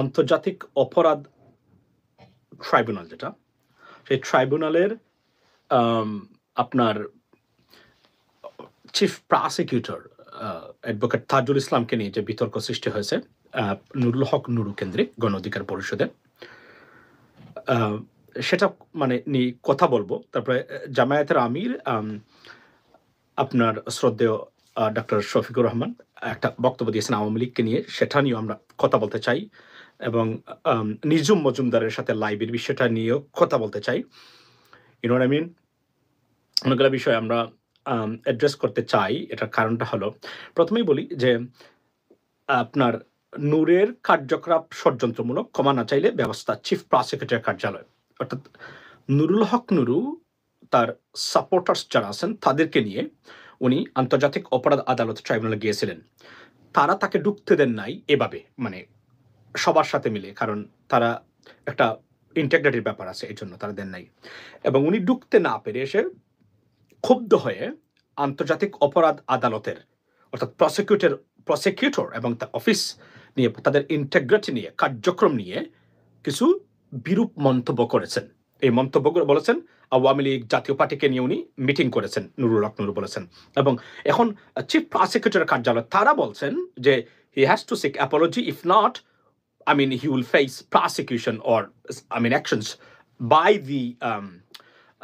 আন্তর্জাতিক অপরাধ ট্রাইব্যুনাল যেটা সেই ট্রাইব্যুনালের আপনার চিফ প্রসিকিউটর অ্যাডভোকেট তাজুল ইসলামকে নিয়ে যে বিতর্ক সৃষ্টি হয়েছে নুরুল হক নুরু কেন্দ্রিক গণ অধিকার পরিষদের সেটা মানে নিয়ে কথা বলবো তারপরে জামায়াতের আমির আপনার শ্রদ্ধেয় ডক্টর শফিকুর রহমান একটা বক্তব্য দিয়েছেন আওয়ামী লীগকে নিয়ে সেটা নিয়েও আমরা কথা বলতে চাই এবং নিজুম মজুমদারের সাথে লাইভের বিষয়টা নিয়েও কথা বলতে চাই ইউনোট আই মিন অনেকগুলো বিষয় আমরা অ্যাড্রেস করতে চাই এটার কারণটা হলো প্রথমেই বলি যে আপনার নূরের কার্যকলাপ ষড়যন্ত্রমূলক না চাইলে ব্যবস্থা চিফ প্রসিকিউটর কার্যালয় অর্থাৎ নুরুল হক নুরু তার সাপোর্টার্স যারা আছেন তাদেরকে নিয়ে উনি আন্তর্জাতিক অপরাধ আদালত ট্রাইব্যুনালে গিয়েছিলেন তারা তাকে ঢুকতে দেন নাই এভাবে মানে সবার সাথে মিলে কারণ তারা একটা ইন্টেগ্রিটির ব্যাপার আছে এই জন্য তারা দেন নাই এবং উনি ঢুকতে না পেরে এসে ক্ষুব্ধ হয়ে আন্তর্জাতিক অপরাধ আদালতের অর্থাৎ প্রসিকিউটর প্রসিকিউটর এবং তার অফিস নিয়ে তাদের ইন্টেগ্রিটি নিয়ে কার্যক্রম নিয়ে কিছু বিরূপ মন্তব্য করেছেন এই মন্তব্যগুলো বলেছেন আওয়ামী লীগ জাতীয় পার্টিকে নিয়ে উনি মিটিং করেছেন নুরুল হক নুরু বলেছেন এবং এখন চিফ প্রসিকিউটর কার্যালয় তারা বলছেন যে he has to seek apology if not I mean, he will face prosecution or, I mean, actions by the um,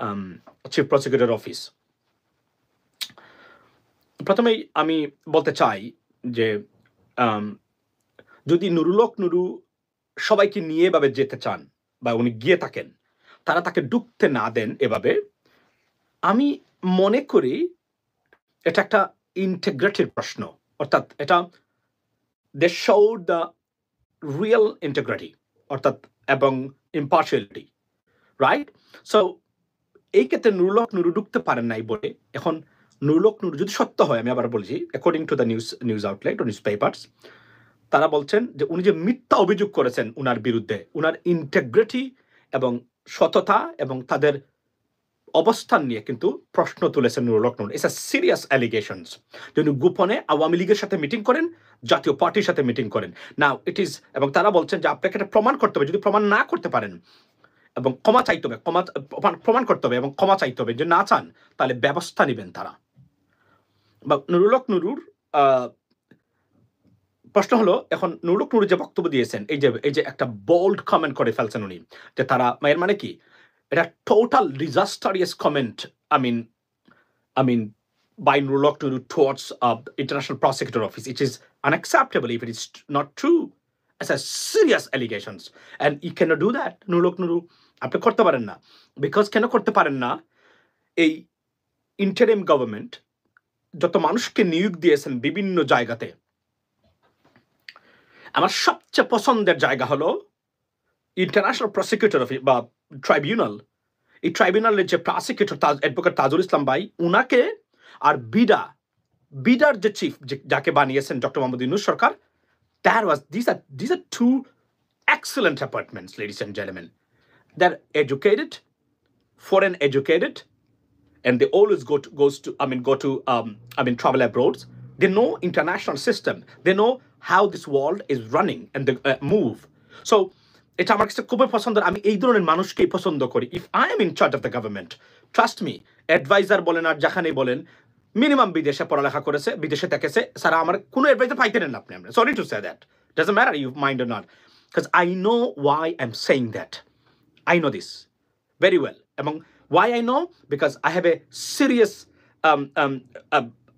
um, chief prosecutor office প্রথমেই আমি বলতে চাই যে um, যদি নুরুলক নুরু সবাইকে নিয়ে এভাবে যেতে চান বা উনি গিয়ে থাকেন তারা তাকে ডুবতে না দেন এভাবে আমি মনে করি এটা একটা ইন্টেগ্রেটেড প্রশ্ন অর্থাৎ এটা দে দ্য real integrity অর্থাৎ এবং ইম্পার্শিয়ালিটি রাইট সো এই ক্ষেত্রে নুরুলক নুরু ঢুকতে পারেন নাই বলে এখন নুরুলক নুরু যদি সত্য হয় আমি আবার বলছি according to the news news outlet ও নিউজ পেপার্স তারা বলছেন যে উনি যে মিথ্যা অভিযোগ করেছেন উনার বিরুদ্ধে উনার ইন্টেগ্রিটি এবং সততা এবং তাদের অবস্থান নিয়ে কিন্তু প্রশ্ন তুলেছেন নুরুল লক্ষ্মণ ইটস আ সিরিয়াস অ্যালিগেশনস তিনি গোপনে আওয়ামী লীগের সাথে মিটিং করেন জাতীয় পার্টির সাথে মিটিং করেন না ইট ইজ এবং তারা বলছেন যে আপনাকে এটা প্রমাণ করতে হবে যদি প্রমাণ না করতে পারেন এবং ক্ষমা চাইতে হবে ক্ষমা প্রমাণ করতে হবে এবং ক্ষমা চাইতে হবে যে না চান তাহলে ব্যবস্থা নেবেন তারা বা নুরুলক নুরুর প্রশ্ন হলো এখন হক নুরু যে বক্তব্য দিয়েছেন এই যে এই যে একটা বোল্ড কমেন্ট করে ফেলছেন উনি যে তারা এর মানে কি এটা total disastrous comment I mean I mean by রুলক to towards of international prosecutor office it is unacceptable if it is not true serious allegations and he can do that নুরুক নুরু আপনি করতে পারেন না বিকজ কেন করতে পারেন না এই ইন্টারিম গভর্নমেন্ট যত মানুষকে নিয়োগ দিয়েছেন বিভিন্ন জায়গাতে আমার সবচেয়ে পছন্দের জায়গা হলো ইন্টারন্যাশনাল প্রসিকিউটর অফিস বা ট্রাইব্যুনাল এই ট্রাইব্যুনালের যে প্রসিকিউটর অ্যাডভোকেট তাজুল ইসলাম ভাই উনাকে আর বিডা বিডার যে চিফ যাকে বানিয়েছেন ডক্টর মোহাম্মদ ইউনুস সরকার there was this are this are two excellent appointments, ladies and gentlemen. They're educated, foreign educated, and they always go to goes to I mean go to um, I mean travel abroad. They know international system. They know how this world is running and the uh, move. So এটা আমার কাছে খুবই পছন্দ আমি এই ধরনের মানুষকেই পছন্দ করি if I am in charge of the government trust me adviser বলেন আর যেখানেই বলেন মিনিমাম বিদেশে পড়ালেখা করেছে বিদেশে থেকেছে স্যার আমার কোনো অ্যাডভাইজার পাইতে নেন আপনি আমরা sorry to say that does a matter you mind not because I know why I am saying that I know this very well এবং why I know because I have a serious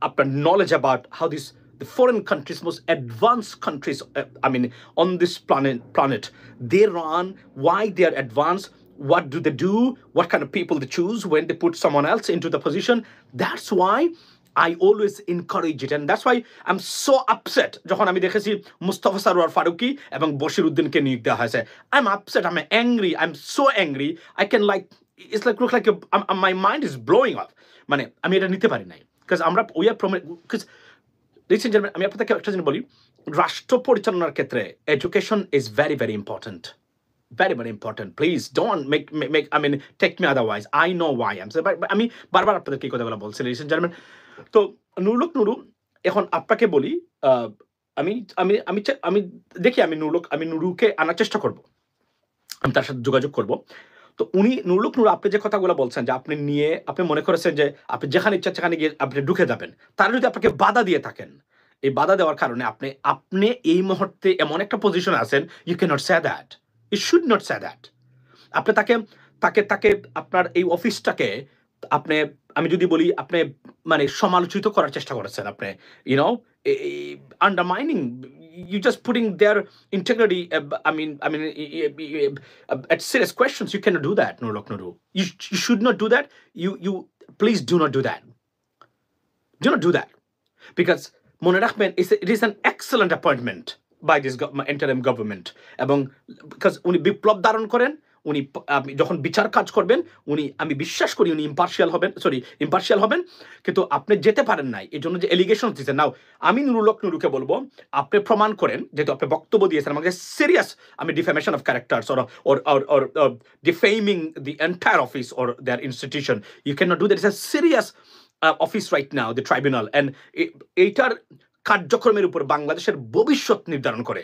আপনার knowledge about how this the foreign countries, most advanced countries, uh, I mean, on this planet, planet, they run, why they are advanced, what do they do, what kind of people they choose when they put someone else into the position. That's why I always encourage it. And that's why I'm so upset I'm upset, I'm angry, I'm so angry. I can like, it's like, look like angry am am so angry I can like it's like look like because, mind is blowing listen আমি আপনাকে একটা জিনিস বলি রাষ্ট্র পরিচালনার ক্ষেত্রে education is very very important very very important please don't make make, make i take take me I know why why i'm আমি বারবার আপনাদেরকে এই কথাগুলো বলছি লেডিস এন্ড জেন্টলম্যান তো নুরুলক নুরু এখন আপনাকে বলি আমি আমি আমি আমি দেখি আমি নুরুলক আমি নুরুকে আনার চেষ্টা করব আমি তার সাথে যোগাযোগ করবো তো উনি নুরুলুক নুর আপনি যে কথাগুলো বলছেন যে আপনি নিয়ে আপনি মনে করেছেন যে আপনি যেখানে ইচ্ছা সেখানে গিয়ে আপনি ঢুকে যাবেন তারা যদি আপনাকে বাধা দিয়ে থাকেন এই বাধা দেওয়ার কারণে আপনি আপনি এই মুহূর্তে এমন একটা পজিশনে আছেন you can't say that you should not say that আপনি তাকে তাকে তাকে আপনার এই অফিসটাকে আপনি আমি যদি বলি আপনি মানে সমালোচিত করার চেষ্টা করেছেন আপনি you know undermining you're just putting their integrity. Uh, I mean, I mean, uh, at serious questions, you cannot do that. No, look, no, do. You, sh- you should not do that. You, you please do not do that. Do not do that, because Ahmed is it is an excellent appointment by this interim government এবং বিপ্লব daron koren. উনি আপনি যখন বিচার কাজ করবেন উনি আমি বিশ্বাস করি উনি ইম্পার্শিয়াল হবেন সরি ইম্পার্শিয়াল হবেন কিন্তু আপনি যেতে পারেন নাই এই জন্য যে এলিগেশন দিচ্ছেন নাও আমি নুরুলক নুরুকে বলবো আপনি প্রমাণ করেন যেহেতু আপনি বক্তব্য দিয়েছেন আমাকে সিরিয়াস আমি defamation of characters or or or defaming the entire office or their institution you can not do that is a serious office right now the tribunal and এইটার কার্যক্রমের উপর বাংলাদেশের ভবিষ্যৎ নির্ধারণ করে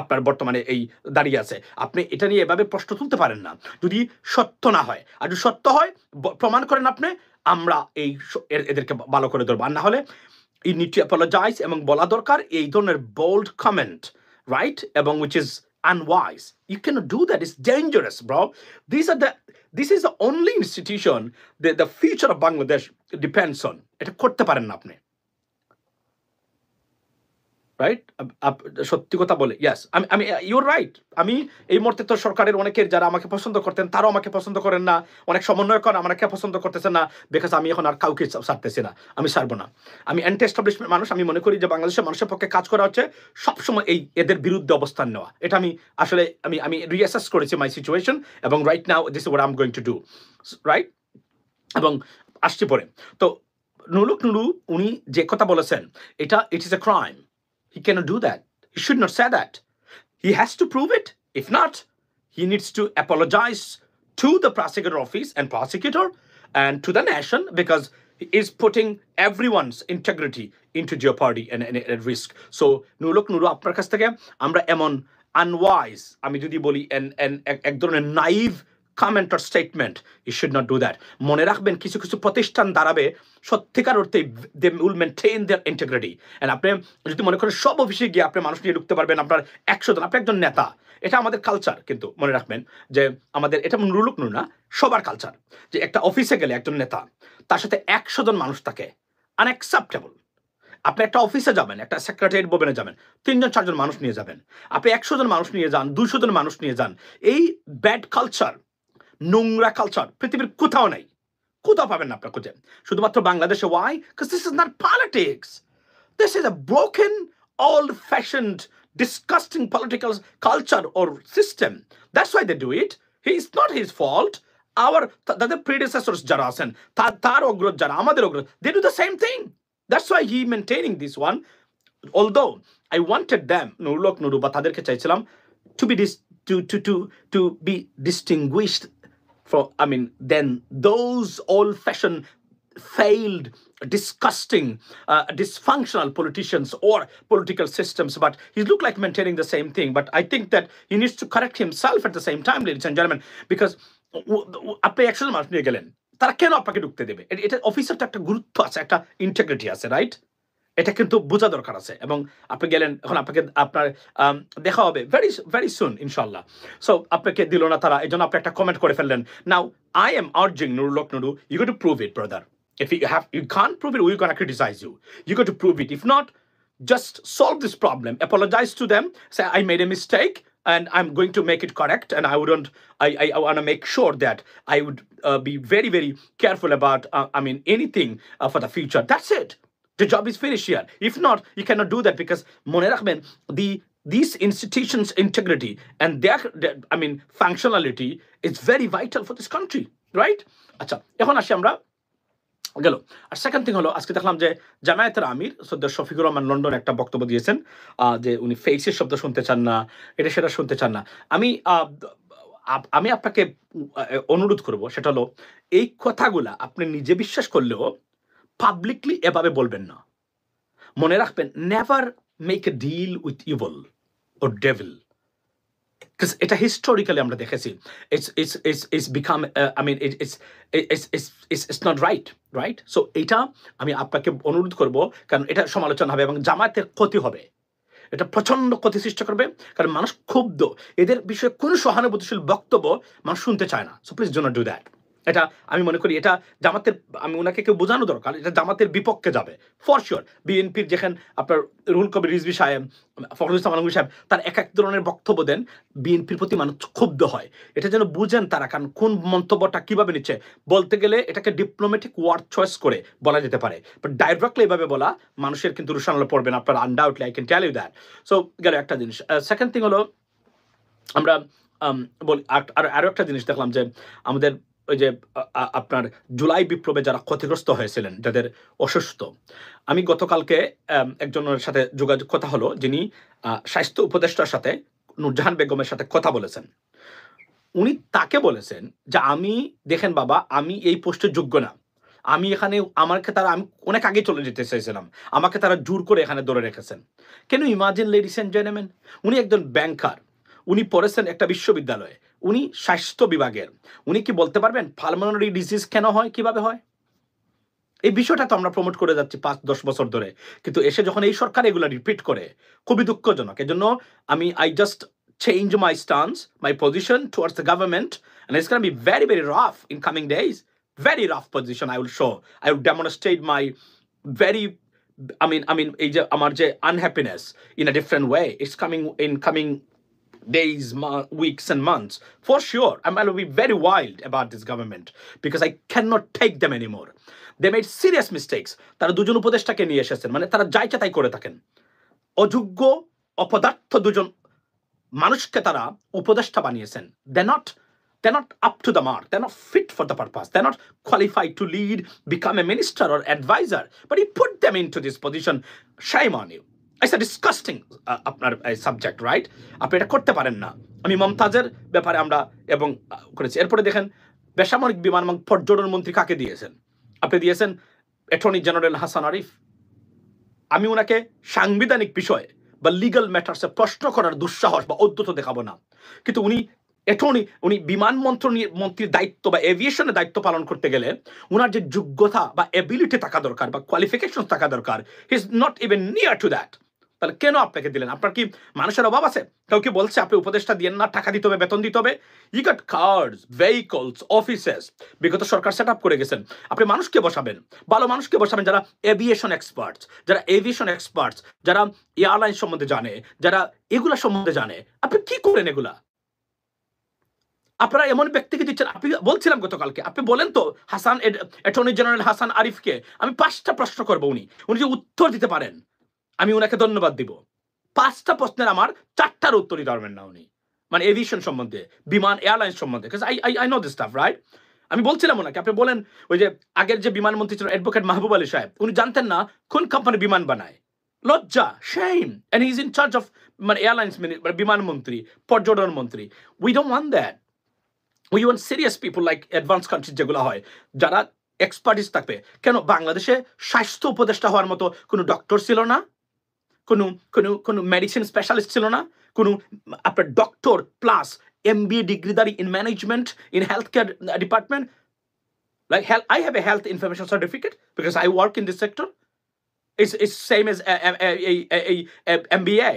আপনার বর্তমানে এই দাঁড়িয়ে আছে আপনি এটা নিয়ে এভাবে প্রশ্ন তুলতে পারেন না যদি সত্য না হয় আর যদি সত্য হয় প্রমাণ করেন আপনি আমরা এই এদেরকে ভালো করে ধরবো আর না হলে ই নিড টু অ্যাপোলজাইজ এবং বলা দরকার এই ধরনের বোল্ড কমেন্ট রাইট এবং which is unwise you can do that is dangerous bro this are the this is the only institution the future of Bangladesh depends on এটা করতে পারেন না আপনি রাইট সত্যি কথা বলে ইয়াস আমি আমি ইউর রাইট আমি এই মুহূর্তে তো সরকারের অনেকের যারা আমাকে পছন্দ করতেন তারাও আমাকে পছন্দ করেন না অনেক সমন্বয়কর আমাকে পছন্দ করতেছে না বিকজ আমি এখন আর কাউকে সারতেছি না আমি সারবো না আমি অ্যান্টি এস্টাবলিশমেন্ট মানুষ আমি মনে করি যে বাংলাদেশের মানুষের পক্ষে কাজ করা হচ্ছে সবসময় এই এদের বিরুদ্ধে অবস্থান নেওয়া এটা আমি আসলে আমি আমি রিঅ্যাসেস করেছি মাই সিচুয়েশন এবং right now this what am going to do right এবং আসছি পরে তো নুলুক নুলু উনি যে কথা বলেছেন এটা it is a crime He cannot do that. He should not say that. He has to prove it. If not, he needs to apologize to the prosecutor office and prosecutor and to the nation because he is putting everyone's integrity into jeopardy and, and, and risk. So nulok Nuru আপনার কাছ থেকে আমরা এমন unwise আমি যদি and and ধরনের naive. কমেন্ট or statement you should not do that মনে রাখবেন কিছু কিছু প্রতিষ্ঠান দাঁড়াবে সত্যিকার অর্থে they will maintain their integrity and আপনি যদি মনে করেন সব অফিসে গিয়ে আপনি মানুষ নিয়ে ঢুকতে পারবেন আপনার একশো জন আপনি একজন নেতা এটা আমাদের কালচার কিন্তু মনে রাখবেন যে আমাদের এটা রুলুক নু না সবার কালচার যে একটা অফিসে গেলে একজন নেতা তার সাথে একশো জন মানুষ থাকে আনএক্সেপ্টেবল আপনি একটা অফিসে যাবেন একটা সেক্রেটারিয়েট বোবেনে যাবেন তিনজন চারজন মানুষ নিয়ে যাবেন আপনি একশো জন মানুষ নিয়ে যান দুশো জন মানুষ নিয়ে যান এই ব্যাড কালচার নোংরা কালচার পৃথিবীর কোথাও নাই কোথাও পাবেন Should আপনার খুঁজে শুধুমাত্র বাংলাদেশে Why? Because this is not politics. This is a broken, old fashioned, disgusting political culture or system. That's why they do it. It's not his fault. Our the predecessors Jarasan, Tatar Ogrod Jara, Amadir Ogrod, they do the same thing. That's why he's maintaining this one. Although I wanted them, Nurulok Nuruba, তাদেরকে চাইছিলাম, to be dis, to, to, to, to be distinguished for I mean, then those old-fashioned failed disgusting uh, dysfunctional politicians or political systems but he looked like maintaining the same thing but i think that he needs to correct himself at the same time ladies and gentlemen because আপনি একশো মানুষ নিয়ে গেলেন তারা কেন আপনাকে ঢুকতে দেবে এটা অফিসারটা একটা গুরুত্ব আছে একটা ইন্টেগ্রিটি আছে রাইট এটা কিন্তু বোঝা দরকার আছে এবং আপনি গেলেন এখন আপনাকে আপনার দেখা হবে ভেরি ভেরি সুন ইনশাল্লাহ সো আপনাকে দিল না তারা এই জন্য আপনি একটা কমেন্ট করে ফেললেন নাও আই এম আর্জিং নুরুলক Nuru you go to prove it brother If you have you can't prove it, we're gonna criticize you. You got to prove it. If not, just solve this problem. Apologize to them. Say I made a mistake and I'm going to make it correct. And I wouldn't. I I, I want to make sure that I would uh, be very very careful about. Uh, I mean anything uh, for the future. That's it. The job is finished here. If not, you cannot do that because Mone Rahman, the these institutions' integrity and their, their, I mean, functionality is very vital for this country, right? আচ্ছা এখন আসি আমরা গেল আর second thing হলো আজকে দেখলাম যে জামায়াতের আমির সদ্যা শফিকুর রহমান লন্ডন একটা বক্তব্য দিয়েছেন যে উনি ফেক্সের শব্দ শুনতে চান না এটা সেটা শুনতে চান না আমি আমি আপনাকে অনুরোধ করব সেটা হলো এই কথাগুলা আপনি নিজে বিশ্বাস করলেও পাবলিকলি এভাবে বলবেন না মনে রাখবেন never make a deal with evil ও ডেভিল এটা হিস্টোরিক্যালি আমরা দেখেছি it's it's it's it's become I mean it's it's it's it's not right right so এটা আমি আপনাকে অনুরোধ করব কারণ এটা সমালোচনা হবে এবং জামায়াতের ক্ষতি হবে এটা প্রচণ্ড ক্ষতি সৃষ্টি করবে কারণ মানুষ ক্ষুব্ধ এদের বিষয়ে কোনো সহানুভূতিশীল বক্তব্য মানুষ শুনতে চায় না so please do not do that এটা আমি মনে করি এটা জামাতের আমি ওনাকে কেউ বোঝানো দরকার এটা জামাতের বিপক্ষে যাবে ফর শিওর বিএনপির যেখানে আপনার রুহুল কবির রিজবি সাহেব ফখরুল ইসলাম আলমগীর সাহেব তার এক এক ধরনের বক্তব্য দেন বিএনপির প্রতি মানুষ ক্ষুব্ধ হয় এটা যেন বুঝেন তারা কারণ কোন মন্তব্যটা কিভাবে নিচ্ছে বলতে গেলে এটাকে ডিপ্লোম্যাটিক ওয়ার্ড চয়েস করে বলা যেতে পারে বাট ডাইরেক্টলি এভাবে বলা মানুষের কিন্তু রুশানলে পড়বেন আপনার undoubtedly I can tell you that so গেল একটা জিনিস সেকেন্ড থিং হলো আমরা বলি আর আরও একটা জিনিস দেখলাম যে আমাদের ওই যে আপনার জুলাই বিপ্লবে যারা ক্ষতিগ্রস্ত হয়েছিলেন যাদের অসুস্থ আমি গতকালকে একজনের সাথে যোগাযোগ কথা হলো যিনি স্বাস্থ্য উপদেষ্টার সাথে নুরজাহান বেগমের সাথে কথা বলেছেন উনি তাকে বলেছেন যে আমি দেখেন বাবা আমি এই পোস্টের যোগ্য না আমি এখানে আমাকে তারা আমি অনেক আগে চলে যেতে চাইছিলাম আমাকে তারা জোর করে এখানে ধরে রেখেছেন কেন ইমাজিন লেডিস অ্যান্ড জেনেমেন উনি একজন ব্যাংকার উনি পড়েছেন একটা বিশ্ববিদ্যালয়ে উনি স্বাস্থ্য বিভাগের উনি কি বলতে পারবেন পালমোনারি ডিজিজ কেন হয় কিভাবে হয় এই বিষয়টা তো আমরা প্রমোট করে যাচ্ছি পাঁচ দশ বছর ধরে কিন্তু এসে যখন এই সরকার এগুলো রিপিট করে খুবই দুঃখজনক এজন্য আমি I just change my stance my position towards the government it's can be very very rough in coming days very rough position I will show I will demonstrate my very I mean I mean এই যে আমার যে unhappiness in a different way it's coming in coming days, month, weeks, and months. For sure, I'm going to be very wild about this government because I cannot take them anymore. They made serious mistakes. তারা দুজন উপদেষ্টাকে নিয়ে এসেছেন মানে তারা যাই তাই করে থাকেন অযোগ্য অপদার্থ দুজন মানুষকে তারা উপদেষ্টা বানিয়েছেন they not they're not up to the mark they're not fit for the purpose they're not qualified to lead become a minister or advisor but he put them into this position shame on you it's a disgusting আপনার subject uh, right আপনি এটা করতে পারেন না আমি মমতাজের ব্যাপারে আমরা এবং uh, করেছি এরপরে দেখেন বেসামরিক বিমান এবং পর্যটন মন্ত্রী কাকে দিয়েছেন আপনি দিয়েছেন অ্যাটর্নি জেনারেল হাসান আরিফ আমি ওনাকে সাংবিধানিক বিষয়ে বা লিগাল ম্যাটার্সে প্রশ্ন করার দুঃসাহস বা অদ্যত দেখাবো না কিন্তু উনি এটনি উনি বিমান মন্ত্রীর দায়িত্ব বা এভিয়েশনের দায়িত্ব পালন করতে গেলে ওনার যে যোগ্যতা বা এবিলিটি থাকা দরকার বা কোয়ালিফিকেশন থাকা দরকার he is not even near to that তাহলে কেন আপনাকে দিলেন আপনার কি মানুষের অভাব আছে কেউ কি বলছে আপনি উপদেষ্টা দিয়ে না টাকা দিতে হবে বেতন দিতে হবে he got cars vehicles offices বিগত সরকার সেট করে গেছেন আপনি মানুষকে বসাবেন ভালো মানুষকে বসাবেন যারা এভিয়েশন এক্সপার্টস যারা এভিয়েশন এক্সপার্টস যারা এয়ারলাইন সম্বন্ধে জানে যারা এগুলা সম্বন্ধে জানে আপনি কি করেন এগুলা আপনারা এমন ব্যক্তিকে দিচ্ছেন আপনি বলছিলাম গতকালকে আপনি বলেন তো হাসান অ্যাটর্নি জেনারেল হাসান আরিফকে আমি পাঁচটা প্রশ্ন করবো উনি উনি যে উত্তর দিতে পারেন আমি ওনাকে ধন্যবাদ দিব পাঁচটা প্রশ্নের আমার চারটার উত্তরই ধরবেন না উনি মানে এভিয়েশন সম্বন্ধে বিমান এয়ারলাইন সম্বন্ধে I I I know this stuff right আমি বলছিলাম ওনাকে আপনি বলেন ওই যে আগের যে বিমানমন্ত্রী ছিল অ্যাডভোকেট মাহবুব আলী সাহেব উনি জানতেন না কোন কোম্পানি বিমান বানায় লজ্জা shame and is in charge of মানে এয়ারলাইন্স মানে, মানে বিমানমন্ত্রী পর্যটন মন্ত্রী we don't want that we want serious people like advance country যেগুলো হয় যারা এক্সপার্টিস থাকবে কেন বাংলাদেশে স্বাস্থ্য উপদেষ্টা হওয়ার মতো কোনো ডক্টর ছিল না কোনো কোনো কোনো মেডিসিন স্পেশালিস্ট ছিল না কোনো আপনার ডক্টর প্লাস এম বি ডিগ্রিদারি in management in health care like health i have a health information certificate because i work in this sector it's, it's same as a, a, a, a, mba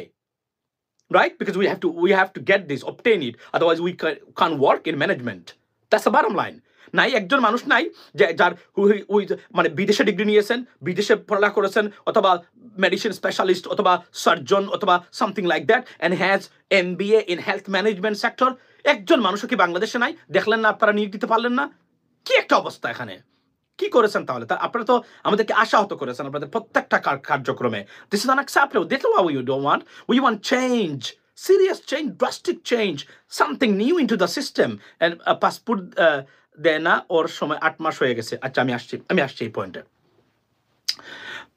right because we have to we have to get this obtain it otherwise we can't work in management that's the bottom line নাই একজন মানুষ নাই যে যার ওই মানে বিদেশে degree নিয়েছেন বিদেশে পড়ালেখা করেছেন অথবা মেডিসিন স্পেশালিস্ট অথবা সার্জন অথবা something like that and has M B A in health management sector একজন মানুষও কি বাংলাদেশে নাই দেখলেন না আপনারা নিয়োগ দিতে পারলেন না কি একটা অবস্থা এখানে কি করেছেন তাহলে তা আপনারা তো আমাদেরকে আশাহত করেছেন আপনাদের প্রত্যেকটা কার্যক্রমে this is unacceptable that's why you don't want we want change serious change drastic change something new into the system and passport দেয় না ওর সময় আট মাস হয়ে গেছে আচ্ছা আমি আসছি আমি আসছি এই পয়েন্টে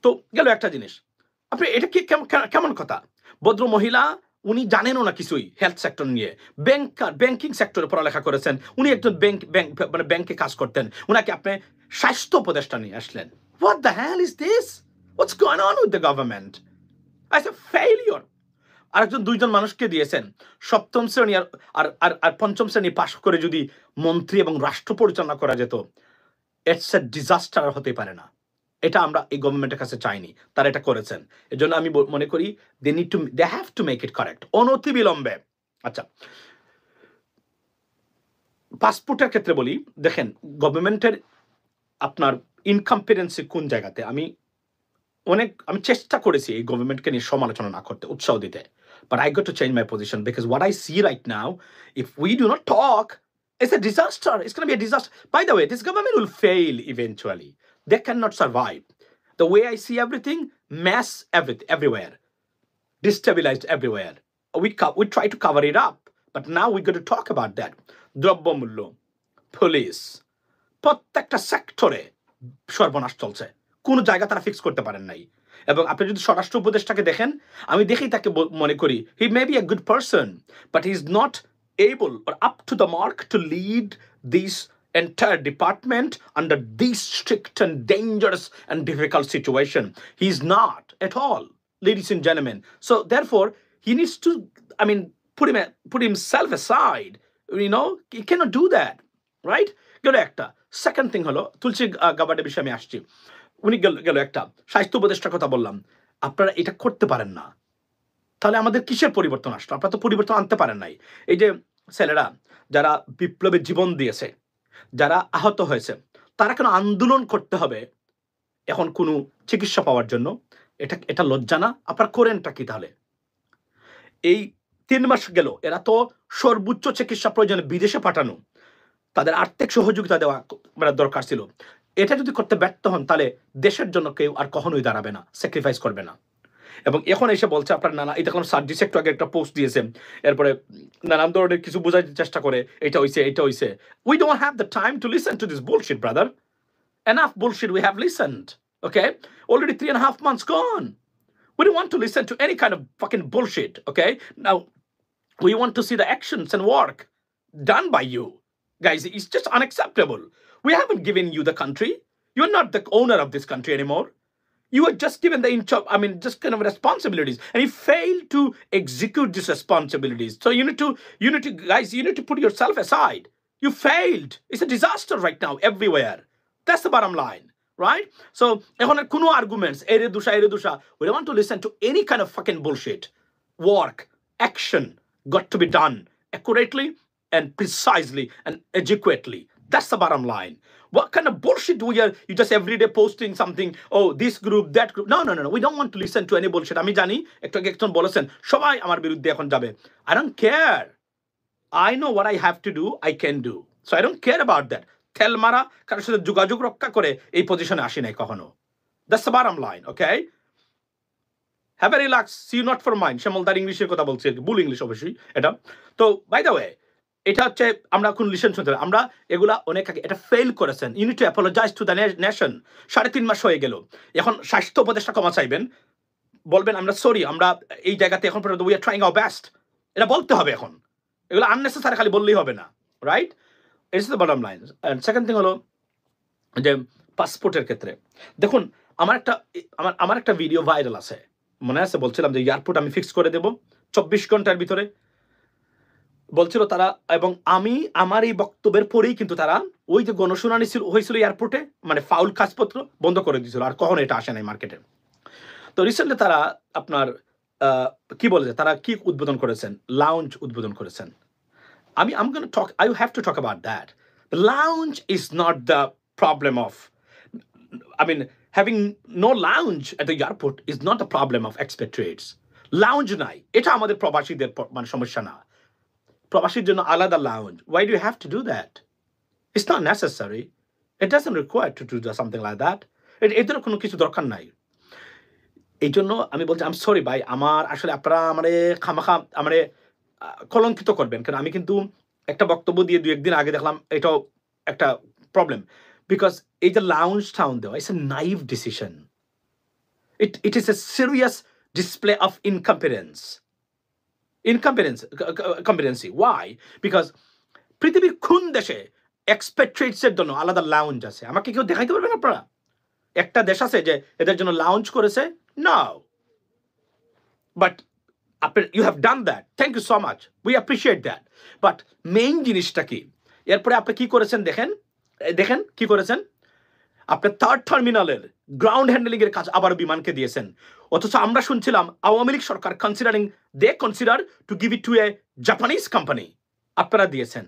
তো গেল একটা জিনিস আপনি এটা কি কেমন কথা ভদ্র মহিলা উনি জানেনও না কিছুই হেলথ সেক্টর নিয়ে ব্যাংক ব্যাংকিং সেক্টরে পড়ালেখা করেছেন উনি একজন ব্যাংক ব্যাংক মানে ব্যাংকে কাজ করতেন উনাকে আপনি স্বাস্থ্য উপদেষ্টা নিয়ে আসলেন what the hell is this what's going on with the government I a failure আরেকজন দুইজন মানুষকে দিয়েছেন সপ্তম শ্রেণী আর আর আর পঞ্চম শ্রেণী পাশ করে যদি মন্ত্রী এবং রাষ্ট্র পরিচালনা করা যেত এটস এ ডিজাস্টার হতে পারে না এটা আমরা এই গভর্নমেন্টের কাছে চাইনি তারা এটা করেছেন এজন্য আমি মনে করি they need to they have to make it correct অনতি বিলম্বে আচ্ছা পাসপোর্টের ক্ষেত্রে বলি দেখেন গভর্নমেন্টের আপনার ইনকম্পিডেন্সি কোন জায়গাতে আমি অনেক আমি চেষ্টা করেছি এই গভর্নমেন্টকে নিয়ে সমালোচনা না করতে উৎসাহ দিতে But I got to change my position because what I see right now, if we do not talk, it's a disaster. It's going to be a disaster. By the way, this government will fail eventually. They cannot survive. The way I see everything, mass every, everywhere, destabilized everywhere. We, we try to cover it up, but now we're going to talk about that. দ্রব্যমূল্য police প্রত্যেকটা সেক্টরে সর্বনাশ চলছে কোনো জায়গা তারা fix করতে পারেন নাই এবং আপনি যদি স্বরাষ্ট্র উপদেষ্টাকে দেখেন আমি দেখেই তাকে মনে করি he may be a good person but he is not able or up to the mark to lead this entire department under this strict and dangerous and difficult situation. He's not at all, ladies and gentlemen. So therefore, he needs to, I mean, put him put himself aside. You know, he cannot do that, right? Good actor. Second thing, hello, Tulsi Gabbard বিষয়ে আমি আসছি উনি গেল গেল একটা স্বাস্থ্য উপদেষ্টার কথা বললাম আপনারা এটা করতে পারেন না তাহলে আমাদের কিসের পরিবর্তন আসলো আপনারা তো পরিবর্তন আনতে পারেন নাই এই যে ছেলেরা যারা বিপ্লবে জীবন দিয়েছে যারা আহত হয়েছে তারা কেন আন্দোলন করতে হবে এখন কোনো চিকিৎসা পাওয়ার জন্য এটা এটা লজ্জা না আপনারা করেনটা কি তাহলে এই তিন মাস গেল এরা তো সর্বোচ্চ চিকিৎসা প্রয়োজনে বিদেশে পাঠানো তাদের আর্থিক সহযোগিতা দেওয়া দরকার ছিল এটা যদি করতে ব্যর্থ হন তাহলে দেশের জন্য কেউ আর কখনোই দাঁড়াবে না স্যাক্রিফাইস করবে না এবং এখন এসে বলছে আপনার নানা এটা কোনো সার্জিস একটু আগে একটা পোস্ট দিয়েছে এরপরে নানান ধরনের কিছু বোঝার চেষ্টা করে এটা হয়েছে এটা হয়েছে we don't have the time to listen to this bullshit brother enough bullshit we have listened okay already three and half months gone we don't want to listen to any kind of fucking bullshit okay now we want to see the actions and work done by you guys is just unacceptable We haven't given you the country. You're not the owner of this country anymore. You were just given the inch of, I mean, just kind of responsibilities. And you failed to execute these responsibilities. So you need to, you need to, guys, you need to put yourself aside. You failed. It's a disaster right now everywhere. That's the bottom line. Right? So এখন arguments. কোনো arguments we don't want to listen to any kind of fucking bullshit. Work, action got to be done accurately and precisely and adequately. That's the bottom line. What kind of bullshit do we are you just every day posting something, oh, this group, that group. No, no, no, no. We don't want to listen to any bullshit. আমি জানি একটু একজন বলেছেন সবাই আমার বিরুদ্ধে i যাবে I don't care I do what I have to do I can do so I কারোর সাথে যোগাযোগ রক্ষা করে এই পজিশনে আসি নাই কখনো that's bottom line okay have a relax see not for mind শ্যামলদার ইংলিশের কথা বলছে বুল ইংলিশ অবশ্যই এটা তো বাই দ্য ওয়ে এটা হচ্ছে আমরা কোন লিসেন শুনতে আমরা এগুলা অনেক আগে এটা ফেল করেছেন you need to apologize to the nation সাড়ে তিন মাস হয়ে গেল এখন স্বাস্থ্য উপদেশটা কমা চাইবেন বলবেন আমরা সরি আমরা এই জায়গাতে এখন পর্যন্ত we are trying our best এটা বলতে হবে এখন এগুলো আননেসেসারি খালি বললেই হবে না right it's the bottom line and second thing হলো যে পাসপোর্টের ক্ষেত্রে দেখুন আমার একটা আমার আমার একটা ভিডিও ভাইরাল আছে মনে আছে বলছিলাম যে এয়ারপোর্ট আমি ফিক্স করে দেবো চব্বিশ ঘন্টার ভিতরে বলছিল তারা এবং আমি আমার এই বক্তব্যের পরেই কিন্তু তারা ওই যে গণশুনানি ছিল হয়েছিল এয়ারপোর্টে মানে ফাউল কাজপত্র বন্ধ করে দিয়েছিল আর কখন এটা আসে নাই মার্কেটে তো রিসেন্টলি তারা আপনার কি বলে তারা কি উদ্বোধন করেছেন লাউঞ্জ উদ্বোধন করেছেন আমি আম কেন talk I have to talk about that launch lounge is not the problem of I mean having no lounge at the airport is not the problem of expatriates launch lounge নাই এটা আমাদের প্রবাসীদের মানে সমস্যা না প্রবাসীর জন্য আলাদা lounge why do have to do that it's not necessary it doesn't require to do something like that এর এদের কোনো কিছু দরকার নাই এই জন্য আমি বলছি আমি সরি ভাই আমার আসলে আপনারা আমারে খামাখা আমারে কলঙ্কিত করবেন কারণ আমি কিন্তু একটা বক্তব্য দিয়ে দু একদিন আগে দেখলাম এটাও একটা প্রবলেম বিকজ এই যে লাউঞ্জ টাউন দেওয়া it's a naive decision it it is a serious display of incompetence incompetency competency why because পৃথিবীর কোন দেশে এক্সপেট্রেটসের জন্য আলাদা লাউঞ্জ আছে আমাকে কেউ দেখাইতে পারবে না আপনারা একটা দেশ আছে যে এদের জন্য লাউঞ্জ করেছে নাও বাট আপনার you have done that thank you so much we appreciate that but main জিনিসটা কি এরপরে আপনি কি করেছেন দেখেন দেখেন কি করেছেন আপনি থার্ড টার্মিনালের গ্রাউন্ড হ্যান্ডেলিং এর কাজ আবার বিমানকে দিয়েছেন অথচ আমরা শুনছিলাম আওয়ামী লীগ সরকার considering they consider to give it to a Japanese company আপনারা দিয়েছেন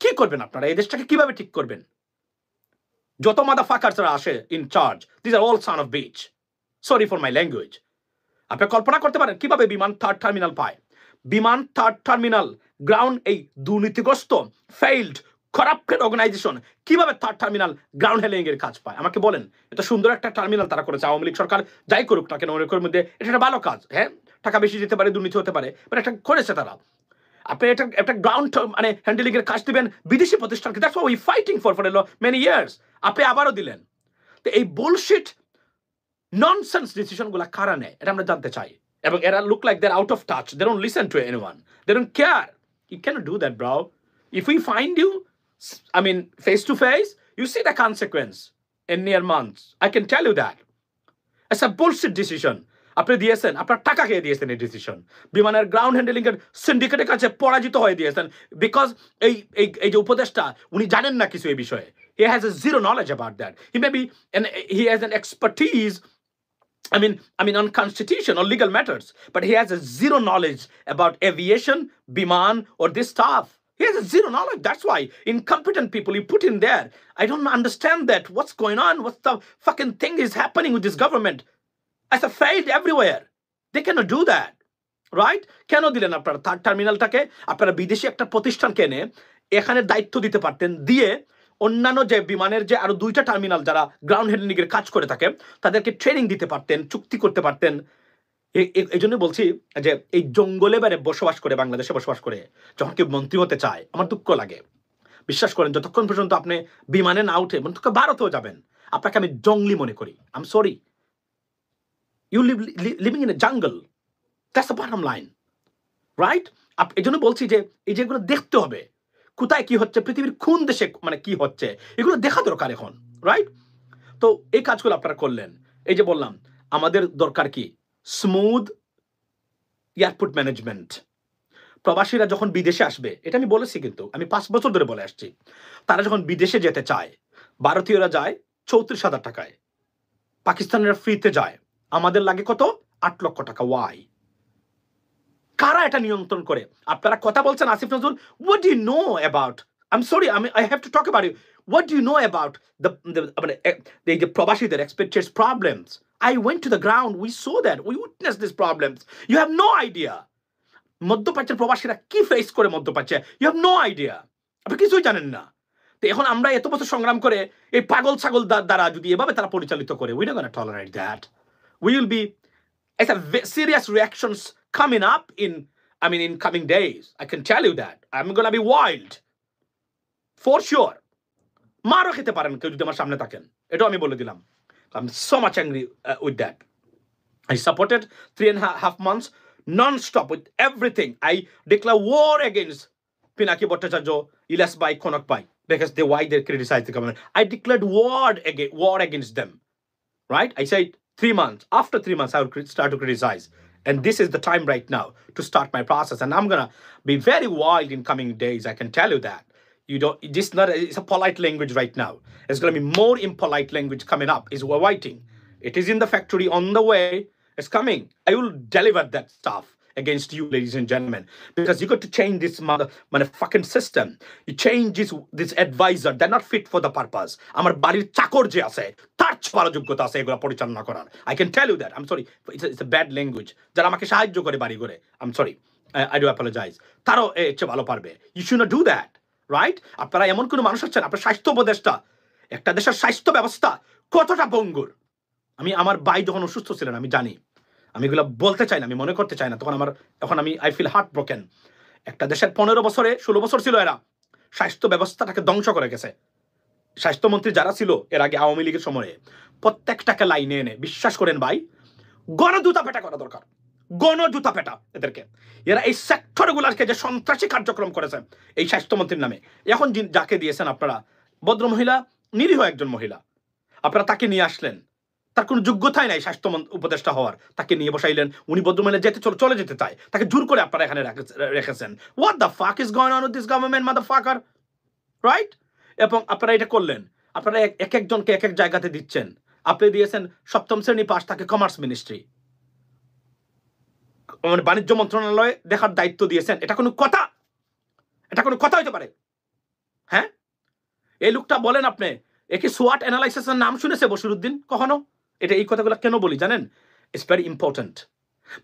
কি করবেন আপনারা এই দেশটাকে কিভাবে ঠিক করবেন যত মাদা যারা আসে in charge this are all son of bitch sorry for my language আপনি কল্পনা করতে পারেন কিভাবে বিমান থার্ড টার্মিনাল পায় বিমান থার্ড টার্মিনাল গ্রাউন্ড এই দুর্নীতিগ্রস্ত ফেইল্ড করাপ্টেড অর্গানাইজেশন কিভাবে থার্ড টার্মিনাল গ্রাউন্ড হেলিং এর কাজ পায় আমাকে বলেন এটা সুন্দর একটা টার্মিনাল তারা করেছে আওয়ামী লীগ সরকার যাই করুক না কেন অনেকের মধ্যে এটা একটা ভালো কাজ হ্যাঁ টাকা বেশি যেতে পারে দুর্নীতি হতে পারে বাট একটা করেছে তারা আপনি এটা একটা গ্রাউন্ড মানে হ্যান্ডেলিং এর কাজ দিবেন বিদেশি প্রতিষ্ঠানকে দেখো ওই fighting for for many years আপনি আবারও দিলেন তো এই বুলশিট ননসেন্স ডিসিশনগুলো কারা নেয় এটা আমরা জানতে চাই এবং এরা look like they're out of touch they don't listen to anyone they don't care you can do that bro if we find you I mean, face to face, you see the consequence in near months. I can tell you that. It's a bullshit decision. আপনি দিয়েছেন আপনার টাকা খেয়ে দিয়েছেন এই decision বিমানের ground handling এর সিন্ডিকেটের কাছে পরাজিত হয়ে দিয়েছেন বিকজ এই এই যে উপদেশটা উনি জানেন না কিছু এই বিষয়ে he has a zero knowledge about that he may be he has an expertise I mean, I mean, on constitution or legal matters, but he has a zero knowledge about aviation, biman, or this stuff. He has zero knowledge. That's why incompetent people you put in there. I don't understand that. What's going on? What the fucking thing is happening with this government? As a failed everywhere. They cannot do that. Right কেন দিলেন আপনারা third টার্মিনালটাকে আপনারা বিদেশি একটা প্রতিষ্ঠানকে এনে এখানে দায়িত্ব দিতে পারতেন দিয়ে অন্যান্য যে বিমানের যে আরো দুইটা টার্মিনাল যারা গ্রাউন্ড হ্যান্ডলিংয়ের কাজ করে থাকে তাদেরকে ট্রেনিং দিতে পারতেন চুক্তি করতে পারতেন এই জন্য বলছি যে এই জঙ্গলে বারে বসবাস করে বাংলাদেশে বসবাস করে যখন কেউ মন্ত্রী হতে চায় আমার দুঃখ লাগে বিশ্বাস করেন যতক্ষণ পর্যন্ত আপনি বিমানে না উঠে মন্ত্রী ভারতেও যাবেন আপনাকে আমি জঙ্গলি মনে করি um sorry you live living in a jungle that's the bottom line right এই জন্য বলছি যে এই যেগুলো দেখতে হবে কোথায় কি হচ্ছে পৃথিবীর কোন দেশে মানে কি হচ্ছে এগুলো দেখা দরকার এখন রাইট তো এই কাজগুলো আপনারা করলেন এই যে বললাম আমাদের দরকার কি স্মুথ এয়ারপোর্ট ম্যানেজমেন্ট প্রবাসীরা যখন বিদেশে আসবে এটা আমি বলেছি কিন্তু আমি পাঁচ বছর ধরে বলে আসছি তারা যখন বিদেশে যেতে চায় ভারতীয়রা যায় চৌত্রিশ হাজার টাকায় পাকিস্তানিরা ফ্রিতে যায় আমাদের লাগে কত আট লক্ষ টাকা ওয়াই কারা এটা নিয়ন্ত্রণ করে আপনারা কথা বলছেন Asif Nazrul what you know about I am sorry আমি I have to talk about you what do you know about the, the, eh, the, the Prabhashidar problems? I went to the ground, we saw that, we witnessed these problems. You have no idea. মধ্যপ্রাচ্যের প্রবাসীরা কি face করে মধ্যপ্রাচ্যে you have no idea আপনি কিছুই জানেন না তো এখন আমরা এত বছর সংগ্রাম করে এই পাগল ছাগল দ্বারা যদি এভাবে তারা পরিচালিত করে উই ডোট tolerate that we will be as a serious reactions coming up in I mean, in coming days. I can tell you that. I'm going to be wild. For sure. মারও খেতে পারেন কেউ যদি আমার সামনে থাকেন এটাও আমি বলে দিলাম I am so much angry with that I supported three and half months non stop with everything I declare war against Pinaki Bhattacharya Elias বাই because they why they criticize the government. I declared war against war against them, right? I said three months. After three months, I will start to criticize, and this is the time right now to start my process. And I'm gonna be very wild in coming days. I can tell you that. You don't. This not. A, it's a polite language right now. There's going to be more impolite language coming up. Is we're waiting. It is in the factory on the way. It's coming. I will deliver that stuff against you, ladies and gentlemen, because you got to change this mother motherfucking system. You change this this advisor. They're not fit for the purpose. আমার বাড়ির চাকর যে আছে তার পারা যোগ্যতা আছে এগুলো পরিচালনা করার I can tell you that um sorry it's a bad language যারা আমাকে সাহায্য করে বাড়ি করে um sorry I do apologize তারও এর চেয়ে ভালো পারবে ইউ শুড নট রাইট আপনারা এমন কোনো মানুষ আছেন আপনার স্বাস্থ্য উপদেষ্টা একটা দেশের স্বাস্থ্য ব্যবস্থা কতটা ভঙ্গুর আমি আমার বাই যখন অসুস্থ ছিলেন আমি জানি আমি এগুলো বলতে চাই না আমি মনে করতে চাই না তখন আমার এখন আমি আই ফিল হার্ট ব্রোকেন একটা দেশের পনেরো বছরে ষোলো বছর ছিল এরা স্বাস্থ্য ব্যবস্থাটাকে ধ্বংস করে গেছে স্বাস্থ্যমন্ত্রী যারা ছিল এর আগে আওয়ামী লীগের সময়ে প্রত্যেকটাকে লাইনে এনে বিশ্বাস করেন ভাই গণদূতা পেটা করা দরকার গণ জুতা পেটা এদেরকে এরা এই সেক্টরগুলাকে যে সন্ত্রাসী কার্যক্রম করেছে এই স্বাস্থ্যমন্ত্রীর নামে এখন যাকে দিয়েছেন আপনারা ভদ্র মহিলা নিরীহ একজন মহিলা আপনারা তাকে নিয়ে আসলেন তার কোনো যোগ্যতাই নাই স্বাস্থ্য উপদেষ্টা হওয়ার তাকে নিয়ে বসাইলেন উনি ভদ্রমহিলা যেতে চলে চলে যেতে চায় তাকে জোর করে আপনারা এখানে রেখেছেন what the fuck is going on this government mother fucker right এবং আপনারা এটা করলেন আপনারা এক একজনকে এক এক জায়গাতে দিচ্ছেন আপনি দিয়েছেন সপ্তম শ্রেণী পাশ তাকে কমার্স মিনিস্ট্রি মানে বাণিজ্য মন্ত্রণালয়ে দেখার দায়িত্ব দিয়েছেন এটা কোনো কথা এটা কোনো কথা হইতে পারে হ্যাঁ এই লোকটা বলেন আপনি একে সোয়াট অ্যানালাইসিসের নাম শুনেছে বসিরুদ্দিন কখনো এটা এই কথাগুলো কেন বলি জানেন it's very important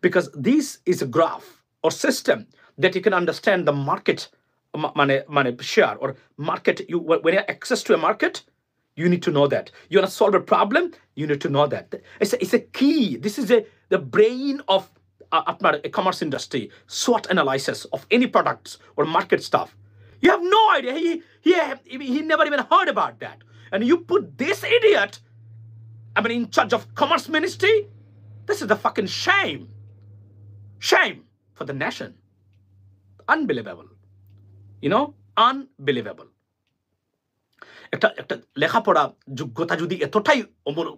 because this is a graph or system that you can understand the market মানে মানে share or market you when you access to a market you need to know that you want solve a problem you need to know that that. এ কি this is a the brain of আপনার commerce industry সোয়াট analysis of any products or market stuff You have no idea. He, he, he never even heard about that. And you put this idiot, I mean, in charge of commerce ministry? This is a fucking shame. Shame for the nation. Unbelievable. You know, unbelievable. একটা একটা লেখাপড়া যোগ্যতা যদি এতটাই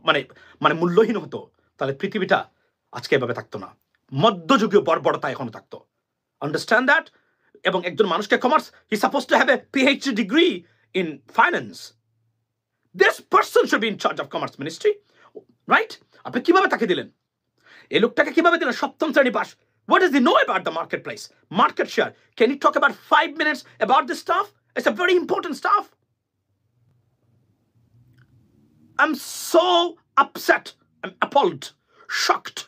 মানে মানে মূল্যহীন হতো তাহলে পৃথিবীটা আজকে এভাবে থাকতো না মধ্যযুগীয় বর্বরতা এখন থাকতো আন্ডারস্ট্যান্ড দ্যাট এবং একজন মানুষকে commerce he suppose to have a PhD degree in finance this person should be in charge of commerce ministry right আপনি কিভাবে তাকে দিলেন এই লোকটাকে কিভাবে দিলেন সপ্তম শ্রেণী pass What does he know about the marketplace? Market share. Can he talk about five minutes about this stuff? It's a very important stuff. I'm so upset. I'm appalled, shocked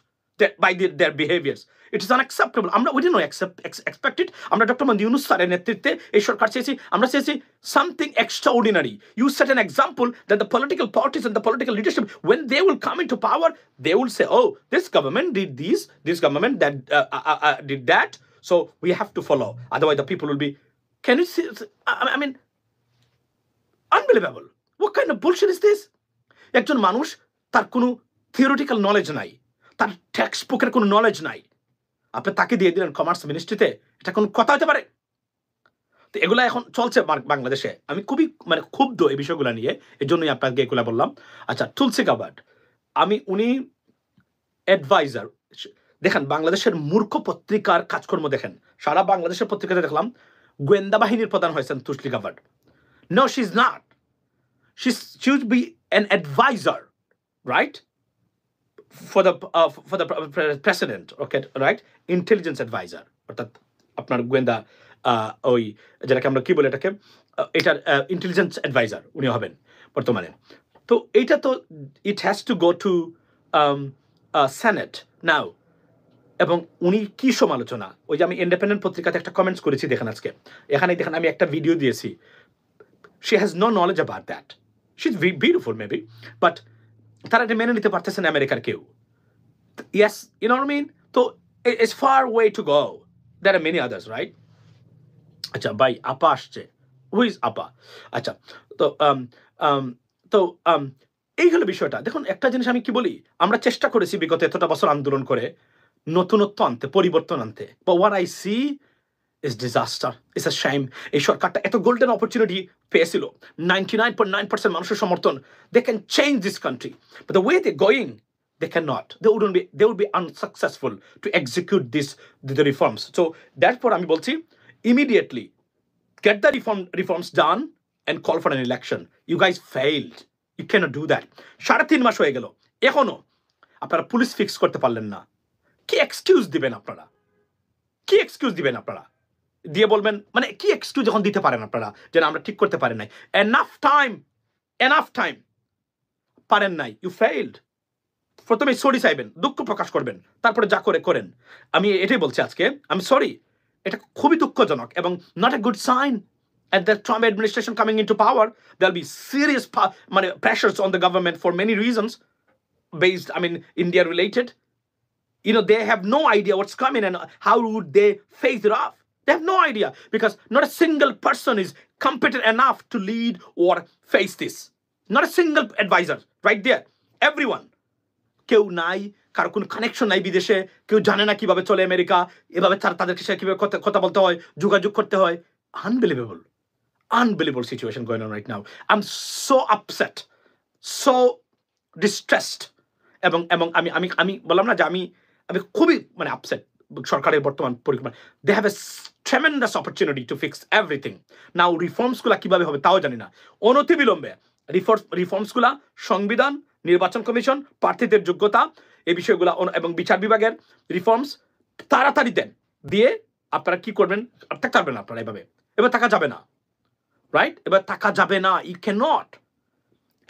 by the, their behaviors. It is unacceptable. আমরা we didn't accept, ex, expect it. আমরা doctor মন্দি ইউনুস স্যারের নেতৃত্বে এই সরকার চেয়েছি আমরা চেয়েছি something extraordinary. You set an example that the political parties and the political leadership, when they will come into power, they will say, oh, this government did this, this government that uh, uh, uh, uh did that. So we have to follow. Otherwise, the people will be, can you see? I mean, unbelievable. What kind of bullshit is this? একজন মানুষ তার কোনো theoretical knowledge নাই তার text বুকের কোনো knowledge নাই আপনি তাকে দিয়ে দিলেন কমার্স মিনিস্ট্রিতে এটা কোনো কথা হতে পারে তো এগুলো এখন চলছে বাংলাদেশে আমি খুবই মানে ক্ষুব্ধ এই বিষয়গুলো নিয়ে এর জন্যই আপনাকে এগুলো বললাম আচ্ছা তুলসী কাবাট আমি উনি অ্যাডভাইজার দেখেন বাংলাদেশের মূর্খ পত্রিকার কাজকর্ম দেখেন সারা বাংলাদেশের পত্রিকাতে দেখলাম গোয়েন্দা বাহিনীর প্রধান হয়েছেন তুসলি Gabbard no she is not she she would be an advisor right for the for the president okay right intelligence advisor অর্থাৎ আপনার গোয়েন্দা ওই যেটাকে আমরা কি বলে এটাকে এটার ইন্টেলিজেন্স অ্যাডভাইজার উনি হবেন বর্তমানে তো এইটা তো it has to go to senate now এবং উনি কি সমালোচনা ওই যে আমি ইন্ডিপেন্ডেন্ট পত্রিকাতে একটা কমেন্টস করেছি দেখেন আজকে এখানে দেখেন আমি একটা ভিডিও দিয়েছি she has no knowledge about that she is beautiful maybe but তারা এটা মেনে নিতে পারতেছে না আমেরিকার কেউ ইয়াস ইউ নট মিন তো it's far way to go there are many others right আচ্ছা ভাই আপা আসছে হুইজ আপা আচ্ছা তো um, um, তো um, এই হলো বিষয়টা দেখুন একটা জিনিস আমি কি বলি আমরা চেষ্টা করেছি বিগত এতটা বছর আন্দোলন করে নতুনত্ব আনতে পরিবর্তন আনতে বা what I see is disaster it's a shame এই সরকারটা এত গোল্ডেন অপরচুনিটি পেয়েছিল ninety nine point nine percent মানুষের সমর্থন they can change this country but the they cannot they wouldn't be they would be unsuccessful to execute this the, the reforms so therefore আমি বলছি immediately get the reform reforms done and call for an election you guys failed you cannot do that সাড়ে তিন মাস হয়ে গেল এখনো আপনারা police fix করতে পারলেন না কি এক্সকিউজ দিবেন আপনারা কি এক্সকিউজ দিবেন আপনারা দিয়ে বলবেন মানে কি এক্সকিউজ যখন দিতে পারেন আপনারা যেন আমরা ঠিক করতে পারেন নাই এনাফ টাইম এনাফ টাইম পারেন নাই ইউ ফেইল্ড প্রথমে সরি চাইবেন দুঃখ প্রকাশ করবেন তারপরে যা করে করেন আমি এটাই বলছি আজকে আমি সরি এটা খুবই দুঃখজনক এবং not a good sign at the Trump administration coming into power, there'll be serious pressures on the government for many reasons, based, I mean, India related. You know, they have no idea what's coming and how would they face it off. They have no idea because not a single person is competent enough to lead or face this. Not a single advisor, right there. Everyone. কেউ নাই কারো কোনো connection নাই বিদেশে কেউ জানে না কিভাবে চলে আমেরিকা এভাবে তার তাদেরকে সে কীভাবে কথা বলতে হয় যোগাযোগ করতে হয় unbelievable unbelievable situation going right now I am so upset so distressed এবং এবং আমি আমি আমি বললাম না যে আমি আমি খুবই মানে আপসেট সরকারের বর্তমান পরিকল্পনা they have a tremendous opportunity to fix everything now গুলা কিভাবে হবে তাও জানি না অনতিবিলম্বে রিফর্মস রিফর্মসগুলা সংবিধান নির্বাচন কমিশন প্রার্থীদের যোগ্যতা এই বিষয়গুলো এবং বিচার বিভাগের রিফর্মস তাড়াতাড়ি দেন দিয়ে আপনারা কি করবেন থাকতে পারবেন আপনারা এভাবে এবার থাকা যাবে না রাইট এবার থাকা যাবে না ইউ ক্যান নট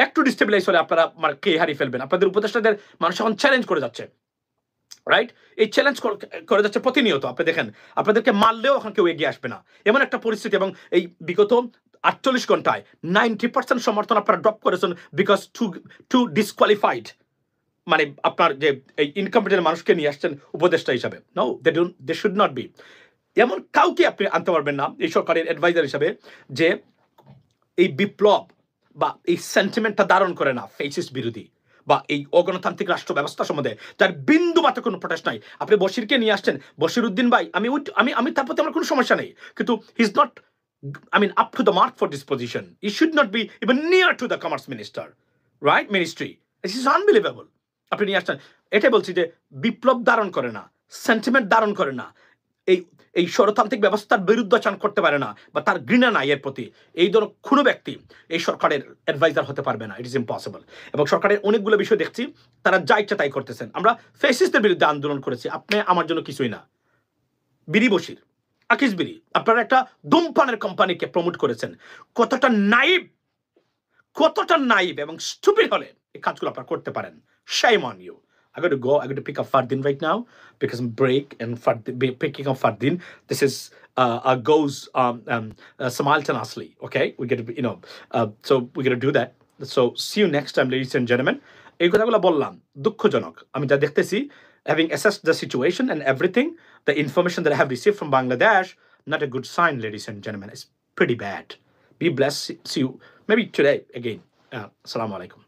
একটু ডিস্টেবিলাইজ হলে আপনারা কে হারিয়ে ফেলবেন আপনাদের উপদেষ্টাদের মানুষ এখন চ্যালেঞ্জ করে যাচ্ছে রাইট এই চ্যালেঞ্জ করে যাচ্ছে প্রতিনিয়ত আপনি দেখেন আপনাদেরকে মারলেও এখন কেউ এগিয়ে আসবে না এমন একটা পরিস্থিতি এবং এই বিগত আটচল্লিশ ঘন্টায় নাইনটি পার্সেন্ট সমর্থন আপনারা ড্রপ করেছেন বিকজ টু টু ডিসকোয়ালিফাইড মানে আপনার যে এই ইনকম্পিটেন্ট মানুষকে নিয়ে আসছেন উপদেষ্টা হিসাবে no they don't they should not be এমন কাউকে আপনি আনতে পারবেন না এই সরকারের অ্যাডভাইজার হিসাবে যে এই বিপ্লব বা এই সেন্টিমেন্টটা ধারণ করে না ফেসিস বিরোধী বা এই অগণতান্ত্রিক রাষ্ট্র ব্যবস্থা সম্বন্ধে তার বিন্দু মাত্র কোনো প্রটেস নাই আপনি বশিরকে নিয়ে আসছেন বশির উদ্দিন ভাই আমি আমি আমি তার প্রতি আমার কোনো সমস্যা নেই কিন্তু his is not I mean up to the mark for this position he should not be even near to the commerce minister right ministry is is আপনি নিয়ে আসছেন এটাই বলছি যে বিপ্লব ধারণ করে না সেন্টিমেন্ট ধারণ করে না এই এই স্বরতান্ত্রিক ব্যবস্থার বিরুদ্ধে আচরণ করতে পারে না বা তার ঘৃণা নাই এর প্রতি এই ধরনের কোনো ব্যক্তি এই সরকারের অ্যাডভাইজার হতে পারবে না ইট ইজ ইম্পসিবল এবং সরকারের অনেকগুলো বিষয় দেখছি তারা যা ইচ্ছা তাই করতেছেন আমরা ফেসিস্টের বিরুদ্ধে আন্দোলন করেছি আপনি আমার জন্য কিছুই না বিড়ি বসির আকিস বিড়ি আপনারা একটা ধূমপানের কোম্পানিকে প্রমোট করেছেন কতটা নাইব কতটা নাইব এবং স্টুপিড হলে এই কাজগুলো আপনারা করতে পারেন shame on you I got to go. I got to pick up Fardin right now because I'm break and Fardin, picking up Fardin. This is uh, our goes um, um, uh, Samal Okay, we get to you know. Uh, so we got to do that. So see you next time, ladies and gentlemen. having assessed the situation and everything the information that i have received from bangladesh not a good sign ladies and gentlemen it's pretty bad be blessed see you maybe today again uh, alaikum